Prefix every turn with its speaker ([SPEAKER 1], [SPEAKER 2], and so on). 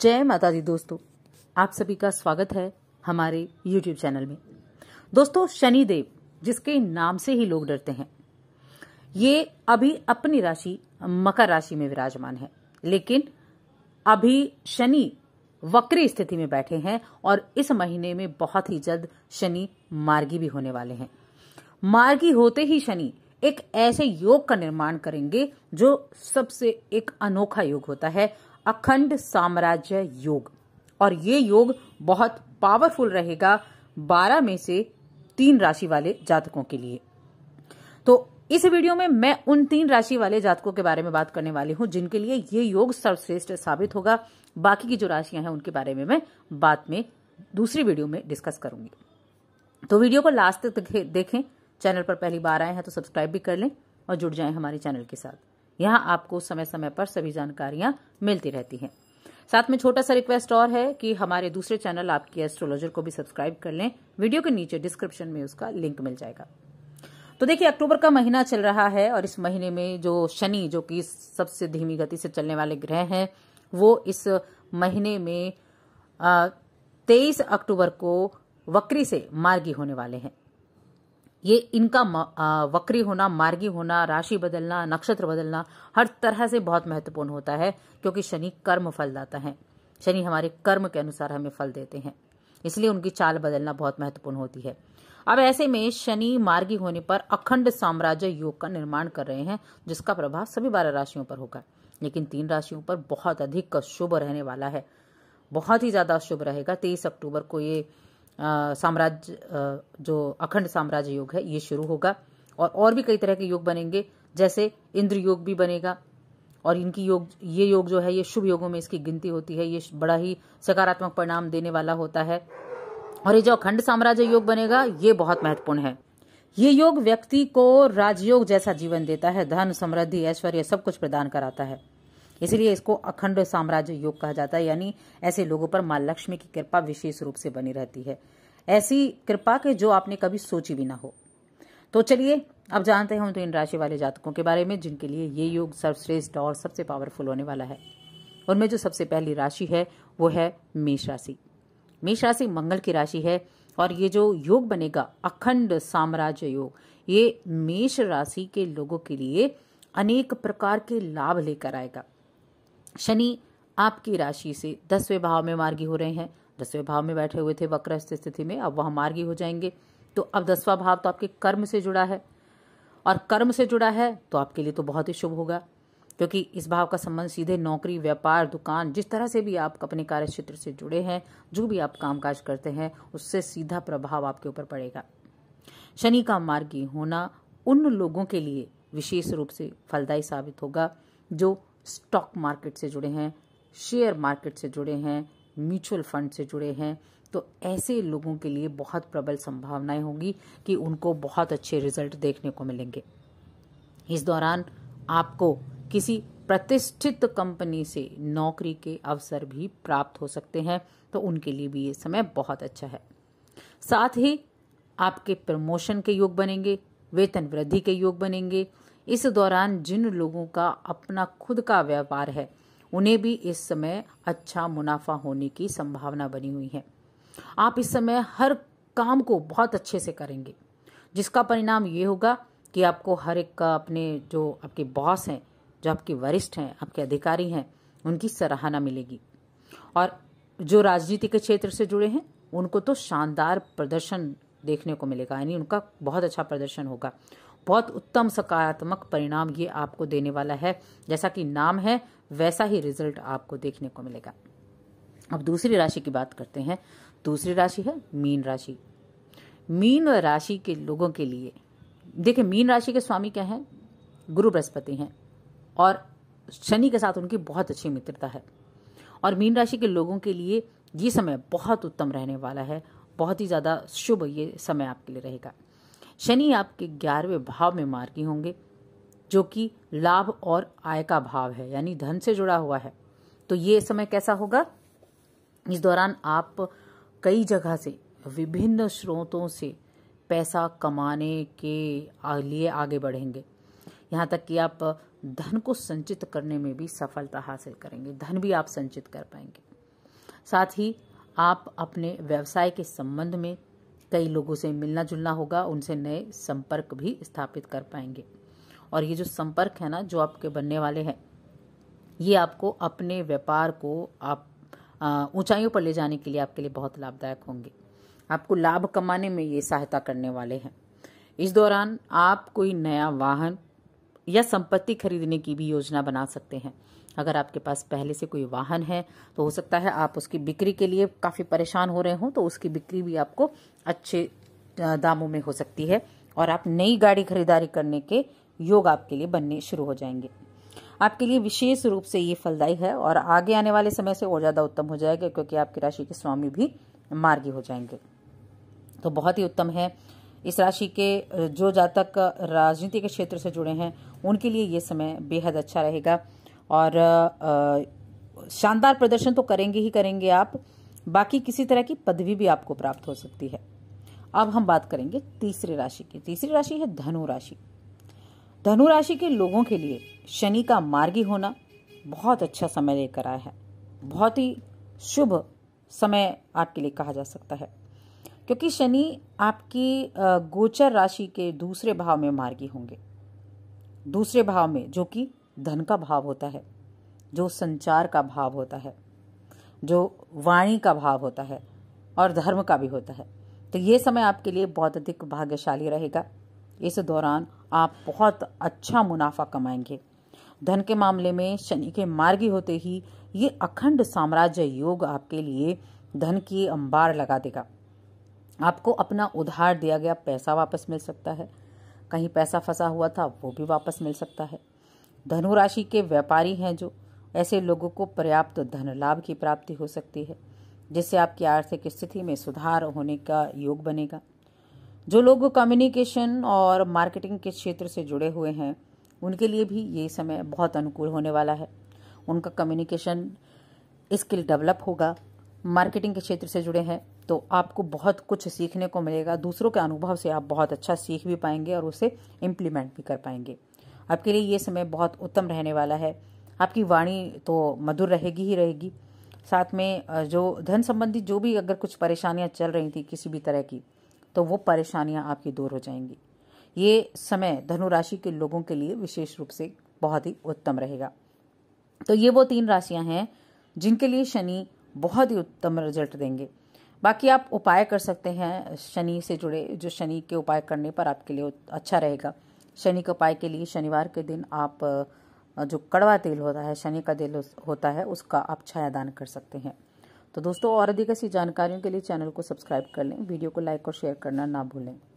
[SPEAKER 1] जय माता दी दोस्तों आप सभी का स्वागत है हमारे YouTube चैनल में दोस्तों शनि देव जिसके नाम से ही लोग डरते हैं ये अभी अपनी राशि मकर राशि में विराजमान है लेकिन अभी शनि वक्री स्थिति में बैठे हैं और इस महीने में बहुत ही जल्द शनि मार्गी भी होने वाले हैं मार्गी होते ही शनि एक ऐसे योग का निर्माण करेंगे जो सबसे एक अनोखा योग होता है अखंड साम्राज्य योग और ये योग बहुत पावरफुल रहेगा बारह में से तीन राशि वाले जातकों के लिए तो इस वीडियो में मैं उन तीन राशि वाले जातकों के बारे में बात करने वाली हूं जिनके लिए ये योग सर्वश्रेष्ठ साबित होगा बाकी की जो राशियां हैं उनके बारे में मैं बाद में दूसरी वीडियो में डिस्कस करूंगी तो वीडियो को लास्ट तक देखें चैनल पर पहली बार आए हैं तो सब्सक्राइब भी कर लें और जुड़ जाएं हमारे चैनल के साथ यहाँ आपको समय समय पर सभी जानकारियां मिलती रहती हैं साथ में छोटा सा रिक्वेस्ट और है कि हमारे दूसरे चैनल आपकी एस्ट्रोलॉजर को भी सब्सक्राइब कर लें वीडियो के नीचे डिस्क्रिप्शन में उसका लिंक मिल जाएगा तो देखिए अक्टूबर का महीना चल रहा है और इस महीने में जो शनि जो कि सबसे धीमी गति से चलने वाले ग्रह हैं वो इस महीने में तेईस अक्टूबर को वक्री से मार्गी होने वाले हैं ये इनका वक्री होना मार्गी होना राशि बदलना नक्षत्र बदलना हर तरह से बहुत महत्वपूर्ण होता है क्योंकि शनि कर्म फलदाता है शनि हमारे कर्म के अनुसार हमें फल देते हैं इसलिए उनकी चाल बदलना बहुत महत्वपूर्ण होती है अब ऐसे में शनि मार्गी होने पर अखंड साम्राज्य योग का निर्माण कर रहे हैं जिसका प्रभाव सभी बारह राशियों पर होगा लेकिन तीन राशियों पर बहुत अधिक शुभ रहने वाला है बहुत ही ज्यादा शुभ रहेगा तेईस अक्टूबर को ये साम्राज्य जो अखंड साम्राज्य योग है ये शुरू होगा और और भी कई तरह के योग बनेंगे जैसे इंद्र योग भी बनेगा और इनकी योग ये योग जो है ये शुभ योगों में इसकी गिनती होती है ये बड़ा ही सकारात्मक परिणाम देने वाला होता है और ये जो अखंड साम्राज्य योग बनेगा ये बहुत महत्वपूर्ण है ये योग व्यक्ति को राजयोग जैसा जीवन देता है धन समृद्धि ऐश्वर्य सब कुछ प्रदान कराता है इसलिए इसको अखंड साम्राज्य योग कहा जाता है यानी ऐसे लोगों पर माँ लक्ष्मी की कृपा विशेष रूप से बनी रहती है ऐसी कृपा के जो आपने कभी सोची भी ना हो तो चलिए अब जानते हैं हम तो इन राशि वाले जातकों के बारे में जिनके लिए ये योग सर्वश्रेष्ठ और सबसे पावरफुल होने वाला है उनमें जो सबसे पहली राशि है वो है मेष राशि मेष राशि मंगल की राशि है और ये जो योग बनेगा अखंड साम्राज्य योग ये मेष राशि के लोगों के लिए अनेक प्रकार के लाभ लेकर आएगा शनि आपकी राशि से दसवें भाव में मार्गी हो रहे हैं दसवें भाव में बैठे हुए थे वक्र स्थिति में अब वह मार्गी हो जाएंगे तो अब दसवा भाव तो आपके कर्म से जुड़ा है और कर्म से जुड़ा है तो आपके लिए तो बहुत ही शुभ होगा क्योंकि इस भाव का संबंध सीधे नौकरी व्यापार दुकान जिस तरह से भी आप अपने कार्य क्षेत्र से जुड़े हैं जो भी आप कामकाज करते हैं उससे सीधा प्रभाव आपके ऊपर पड़ेगा शनि का मार्गी होना उन लोगों के लिए विशेष रूप से फलदायी साबित होगा जो स्टॉक मार्केट से जुड़े हैं शेयर मार्केट से जुड़े हैं म्यूचुअल फंड से जुड़े हैं तो ऐसे लोगों के लिए बहुत प्रबल संभावनाएं होंगी कि उनको बहुत अच्छे रिजल्ट देखने को मिलेंगे इस दौरान आपको किसी प्रतिष्ठित कंपनी से नौकरी के अवसर भी प्राप्त हो सकते हैं तो उनके लिए भी ये समय बहुत अच्छा है साथ ही आपके प्रमोशन के योग बनेंगे वेतन वृद्धि के योग बनेंगे इस दौरान जिन लोगों का अपना खुद का व्यापार है उन्हें भी इस समय अच्छा मुनाफा होने की संभावना बनी हुई है आप इस समय हर काम को बहुत अच्छे से करेंगे जिसका परिणाम ये होगा कि आपको हर एक का अपने जो आपके बॉस हैं जो आपके वरिष्ठ हैं आपके अधिकारी हैं उनकी सराहना मिलेगी और जो राजनीति के क्षेत्र से जुड़े हैं उनको तो शानदार प्रदर्शन देखने को मिलेगा यानी उनका बहुत अच्छा प्रदर्शन होगा बहुत उत्तम सकारात्मक परिणाम ये आपको देने वाला है जैसा कि नाम है वैसा ही रिजल्ट आपको देखने को मिलेगा अब दूसरी राशि की बात करते हैं दूसरी राशि है मीन राशि मीन राशि के लोगों के लिए देखिए मीन राशि के स्वामी क्या हैं गुरु बृहस्पति हैं और शनि के साथ उनकी बहुत अच्छी मित्रता है और मीन राशि के लोगों के लिए ये समय बहुत उत्तम रहने वाला है बहुत ही ज़्यादा शुभ ये समय आपके लिए रहेगा शनि आपके ग्यारहवें भाव में मार्गी होंगे जो कि लाभ और आय का भाव है यानी धन से जुड़ा हुआ है तो ये समय कैसा होगा इस दौरान आप कई जगह से विभिन्न स्रोतों से पैसा कमाने के लिए आगे बढ़ेंगे यहाँ तक कि आप धन को संचित करने में भी सफलता हासिल करेंगे धन भी आप संचित कर पाएंगे साथ ही आप अपने व्यवसाय के संबंध में कई लोगों से मिलना जुलना होगा उनसे नए संपर्क भी स्थापित कर पाएंगे और ये जो संपर्क है ना जो आपके बनने वाले हैं ये आपको अपने व्यापार को आप ऊंचाइयों पर ले जाने के लिए आपके लिए बहुत लाभदायक होंगे आपको लाभ कमाने में ये सहायता करने वाले हैं इस दौरान आप कोई नया वाहन या संपत्ति खरीदने की भी योजना बना सकते हैं अगर आपके पास पहले से कोई वाहन है तो हो सकता है आप उसकी बिक्री के लिए काफ़ी परेशान हो रहे हों तो उसकी बिक्री भी आपको अच्छे दामों में हो सकती है और आप नई गाड़ी खरीदारी करने के योग आपके लिए बनने शुरू हो जाएंगे आपके लिए विशेष रूप से ये फलदायी है और आगे आने वाले समय से और ज़्यादा उत्तम हो जाएगा क्योंकि आपकी राशि के स्वामी भी मार्गी हो जाएंगे तो बहुत ही उत्तम है इस राशि के जो जातक राजनीति के क्षेत्र से जुड़े हैं उनके लिए ये समय बेहद अच्छा रहेगा और शानदार प्रदर्शन तो करेंगे ही करेंगे आप बाकी किसी तरह की पदवी भी आपको प्राप्त हो सकती है अब हम बात करेंगे तीसरी राशि की तीसरी राशि है धनु राशि धनु राशि के लोगों के लिए शनि का मार्गी होना बहुत अच्छा समय लेकर आया है बहुत ही शुभ समय आपके लिए कहा जा सकता है क्योंकि शनि आपकी गोचर राशि के दूसरे भाव में मार्गी होंगे दूसरे भाव में जो कि धन का भाव होता है जो संचार का भाव होता है जो वाणी का भाव होता है और धर्म का भी होता है तो ये समय आपके लिए बहुत अधिक भाग्यशाली रहेगा इस दौरान आप बहुत अच्छा मुनाफा कमाएंगे धन के मामले में शनि के मार्गी होते ही ये अखंड साम्राज्य योग आपके लिए धन की अंबार लगा देगा आपको अपना उधार दिया गया पैसा वापस मिल सकता है कहीं पैसा फंसा हुआ था वो भी वापस मिल सकता है धनुराशि के व्यापारी हैं जो ऐसे लोगों को पर्याप्त धन लाभ की प्राप्ति हो सकती है जिससे आपकी आर्थिक स्थिति में सुधार होने का योग बनेगा जो लोग कम्युनिकेशन और मार्केटिंग के क्षेत्र से जुड़े हुए हैं उनके लिए भी ये समय बहुत अनुकूल होने वाला है उनका कम्युनिकेशन स्किल डेवलप होगा मार्केटिंग के क्षेत्र से जुड़े हैं तो आपको बहुत कुछ सीखने को मिलेगा दूसरों के अनुभव से आप बहुत अच्छा सीख भी पाएंगे और उसे इम्प्लीमेंट भी कर पाएंगे आपके लिए ये समय बहुत उत्तम रहने वाला है आपकी वाणी तो मधुर रहेगी ही रहेगी साथ में जो धन संबंधी जो भी अगर कुछ परेशानियां चल रही थी किसी भी तरह की तो वो परेशानियां आपकी दूर हो जाएंगी ये समय धनु राशि के लोगों के लिए विशेष रूप से बहुत ही उत्तम रहेगा तो ये वो तीन राशियां हैं जिनके लिए शनि बहुत ही उत्तम रिजल्ट देंगे बाकी आप उपाय कर सकते हैं शनि से जुड़े जो शनि के उपाय करने पर आपके लिए अच्छा रहेगा शनि के उपाय के लिए शनिवार के दिन आप जो कड़वा तेल होता है शनि का तेल होता है उसका आप छाया दान कर सकते हैं तो दोस्तों और अधिक ऐसी जानकारियों के लिए चैनल को सब्सक्राइब कर लें वीडियो को लाइक और शेयर करना ना भूलें